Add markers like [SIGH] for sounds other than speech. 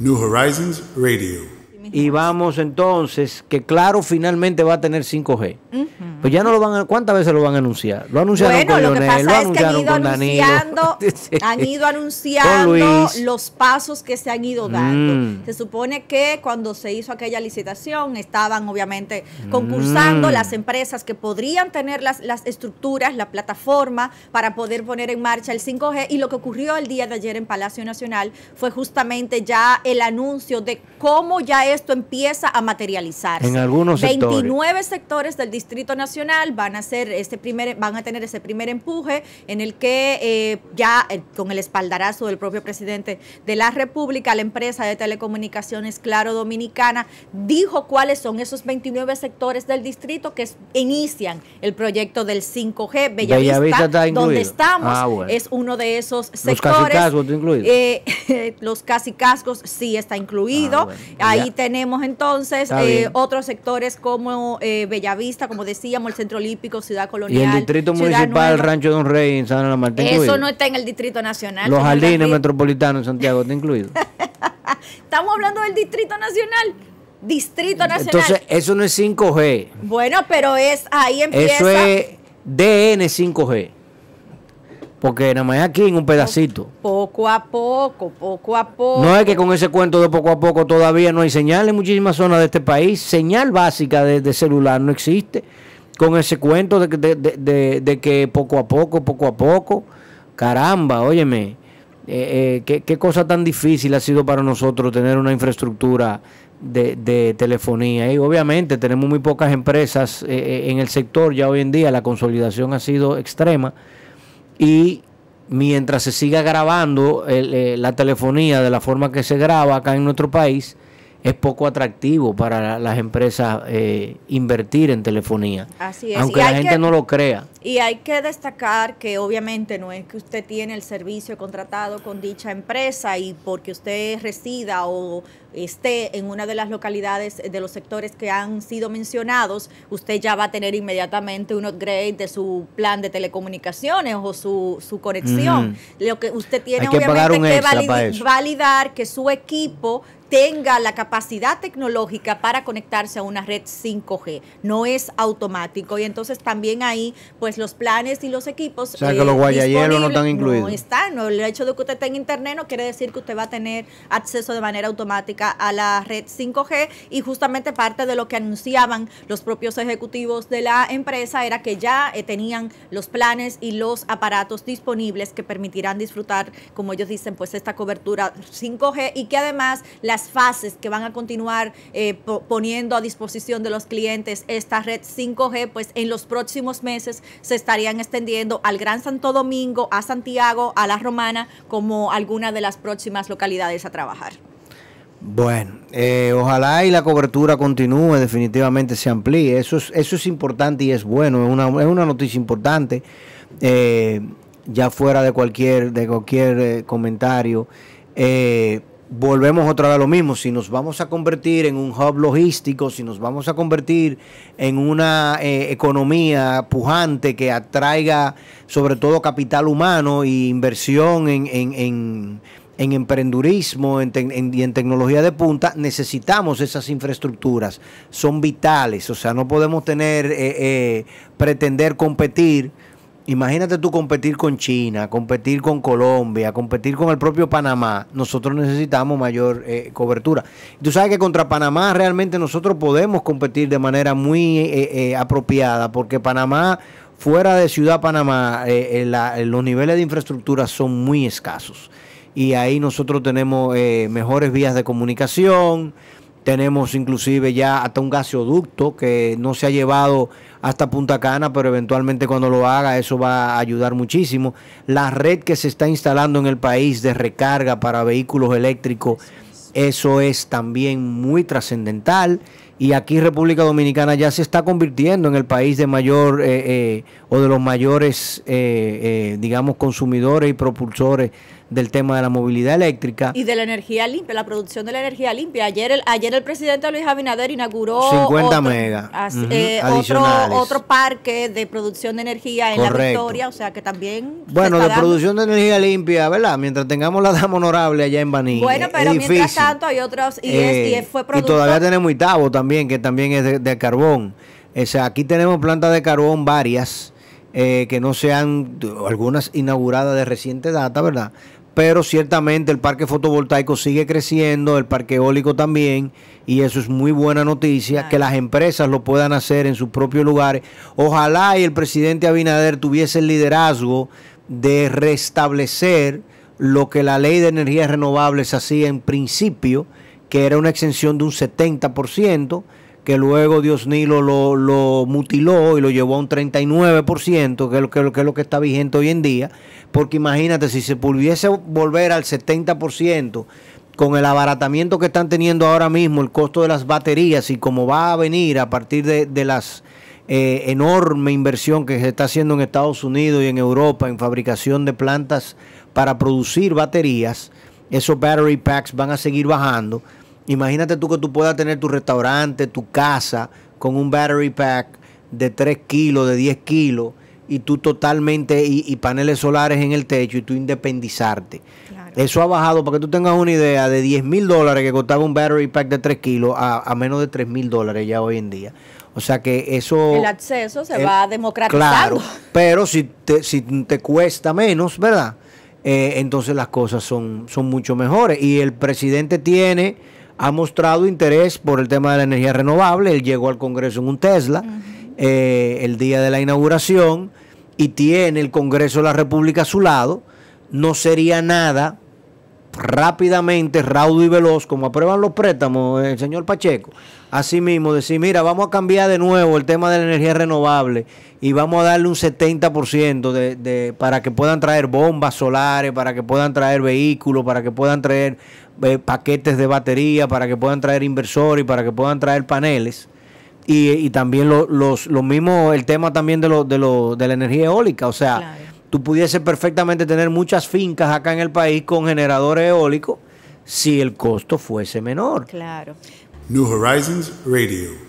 New Horizons Radio. Y vamos entonces, que claro, finalmente va a tener 5G. Pues ya no lo van a, ¿cuántas veces lo van a anunciar? Lo bueno, con lo, que pasa es que han ido anunciando [LAUGHS] los pasos que se han ido dando. Mm. Se supone que cuando se hizo aquella licitación estaban obviamente concursando mm. las empresas que podrían tener las, las estructuras, la plataforma para poder poner en marcha el 5G y lo que ocurrió el día de ayer en Palacio Nacional fue justamente ya el anuncio de cómo ya esto empieza a materializarse. En algunos sectores. 29 sectores. del Distrito Nacional van a ser este primer, van a tener ese primer empuje en el que eh, ya eh, con el espaldarazo del propio presidente de la República, la empresa de telecomunicaciones Claro Dominicana dijo cuáles son esos 29 sectores del distrito que inician el proyecto del 5G. Bellavista, Bellavista donde estamos, ah, es uno de esos sectores. Eh, [LAUGHS] los casi cascos, los casi sí está incluido. Ah, Ahí tenemos entonces eh, otros sectores como eh, Bellavista, como decíamos, el Centro Olímpico, Ciudad Colonial. Y el Distrito Municipal, Rancho Don Rey, en San Martín. Eso no está en el Distrito Nacional. Los jardines metropolitanos en Santiago, está incluido. [LAUGHS] Estamos hablando del Distrito Nacional. Distrito Nacional. Entonces, eso no es 5G. Bueno, pero es ahí empieza. Eso es DN5G. Porque nada más aquí en un pedacito. Poco a poco, poco a poco. No es que con ese cuento de poco a poco todavía no hay señal en muchísimas zonas de este país. Señal básica de, celular no existe. Con ese cuento de, de, que poco a poco, poco a poco. Caramba, óyeme, eh, eh, qué, cosa tan difícil ha sido para nosotros tener una infraestructura de, telefonía. Y obviamente tenemos muy pocas empresas eh, en el sector ya hoy en día. La consolidación ha sido extrema y mientras se siga grabando eh, la telefonía de la forma que se graba acá en nuestro país, es poco atractivo para las empresas eh, invertir en telefonía. Así es. Aunque la gente no lo crea. Y hay que destacar que obviamente no es que usted tiene el servicio contratado con dicha empresa y porque usted resida o esté en una de las localidades de los sectores que han sido mencionados, usted ya va a tener inmediatamente un upgrade de su plan de telecomunicaciones o su, su conexión. Lo que usted tiene que obviamente que validar que su equipo tenga la capacidad tecnológica para conectarse a una red 5G. No es automático. Y entonces también ahí, pues los planes y los equipos. O sea, que eh, los guayayeros no están incluidos. No El hecho de que usted tenga Internet no quiere decir que usted va a tener acceso de manera automática a la red 5G. Y justamente parte de lo que anunciaban los propios ejecutivos de la empresa era que ya eh, tenían los planes y los aparatos disponibles que permitirán disfrutar, como ellos dicen, pues esta cobertura 5G y que además la fases que van a continuar eh, poniendo a disposición de los clientes esta red 5G, pues en los próximos meses se estarían extendiendo al Gran Santo Domingo, a Santiago, a La Romana, como alguna de las próximas localidades a trabajar. Bueno, eh, ojalá y la cobertura continúe, definitivamente se amplíe. Eso es, eso es importante y es bueno, es una, noticia importante. Eh, ya fuera de cualquier, de cualquier comentario, volvemos otra vez a lo mismo. Si nos vamos a convertir en un hub logístico, si nos vamos a convertir en una eh, economía pujante que atraiga sobre todo capital humano e inversión en, en, en, emprendurismo y en tecnología de punta, necesitamos esas infraestructuras. Son vitales. O sea, no podemos tener, eh, eh, pretender competir Imagínate tú competir con China, competir con Colombia, competir con el propio Panamá. Nosotros necesitamos mayor eh, cobertura. Tú sabes que contra Panamá realmente nosotros podemos competir de manera muy eh, eh, apropiada, porque Panamá, fuera de Ciudad Panamá, los niveles de infraestructura son muy escasos. Y ahí nosotros tenemos mejores vías de comunicación, tenemos inclusive ya hasta un gaseoducto que no se ha llevado hasta Punta Cana, pero eventualmente cuando lo haga eso va a ayudar muchísimo. La red que se está instalando en el país de recarga para vehículos eléctricos, eso es también muy trascendental. Y aquí República Dominicana ya se está convirtiendo en el país de mayor eh, eh, o de los mayores, eh, digamos, consumidores y propulsores del tema de la movilidad eléctrica. Y de la energía limpia, la producción de la energía limpia. Ayer el, ayer el presidente Luis Abinader inauguró 50 megas eh, otro, parque de producción de energía en la Victoria, o sea que también... Bueno, de producción de energía limpia, ¿verdad? Mientras tengamos la dama honorable allá en Baní. Bueno, pero mientras tanto hay otros... Y, eh, es, fue y todavía tenemos Itabo también, que también es de, carbón. O sea, aquí tenemos plantas de carbón varias. Eh, que no sean algunas inauguradas de reciente data, ¿verdad? pero ciertamente el parque fotovoltaico sigue creciendo, el parque eólico también, y eso es muy buena noticia, que las empresas lo puedan hacer en sus propios lugares. Ojalá y el presidente Abinader tuviese el liderazgo de restablecer lo que la ley de energías renovables hacía en principio, que era una exención de un 70%, que luego Dios Nilo lo, mutiló y lo llevó a un 39%, que es, lo, que, es lo que está vigente hoy en día, porque imagínate, si se pudiese volver al 70%, con el abaratamiento que están teniendo ahora mismo, el costo de las baterías y cómo va a venir a partir de, de las eh, enorme inversión que se está haciendo en Estados Unidos y en Europa en fabricación de plantas para producir baterías, esos battery packs van a seguir bajando Imagínate tú que tú puedas tener tu restaurante, tu casa, con un battery pack de 3 kilos, de 10 kilos, y tú totalmente, y, paneles solares en el techo, y tú independizarte. Eso ha bajado, para que tú tengas una idea, de 10 mil dólares que costaba un battery pack de 3 kilos a, menos de 3 mil dólares ya hoy en día. O sea que eso... El acceso se va eh, va democratizando. Claro, pero si te, si te cuesta menos, ¿verdad? Eh, entonces las cosas son, son mucho mejores. Y el presidente tiene ha mostrado interés por el tema de la energía renovable. Él llegó al Congreso en un Tesla eh, el día de la inauguración y tiene el Congreso de la República a su lado. No sería nada rápidamente, raudo y veloz, como aprueban los préstamos, el señor Pacheco, Así mismo, decir, mira, vamos a cambiar de nuevo el tema de la energía renovable y vamos a darle un 70% de, de, para que puedan traer bombas solares, para que puedan traer vehículos, para que puedan traer eh, paquetes de batería, para que puedan traer inversores, para que puedan traer paneles. Y, también lo, los, mismo, el tema también de, lo, de, de la energía eólica, o sea... Tú pudiese perfectamente tener muchas fincas acá en el país con generadores eólicos si el costo fuese menor. Claro. New Horizons Radio.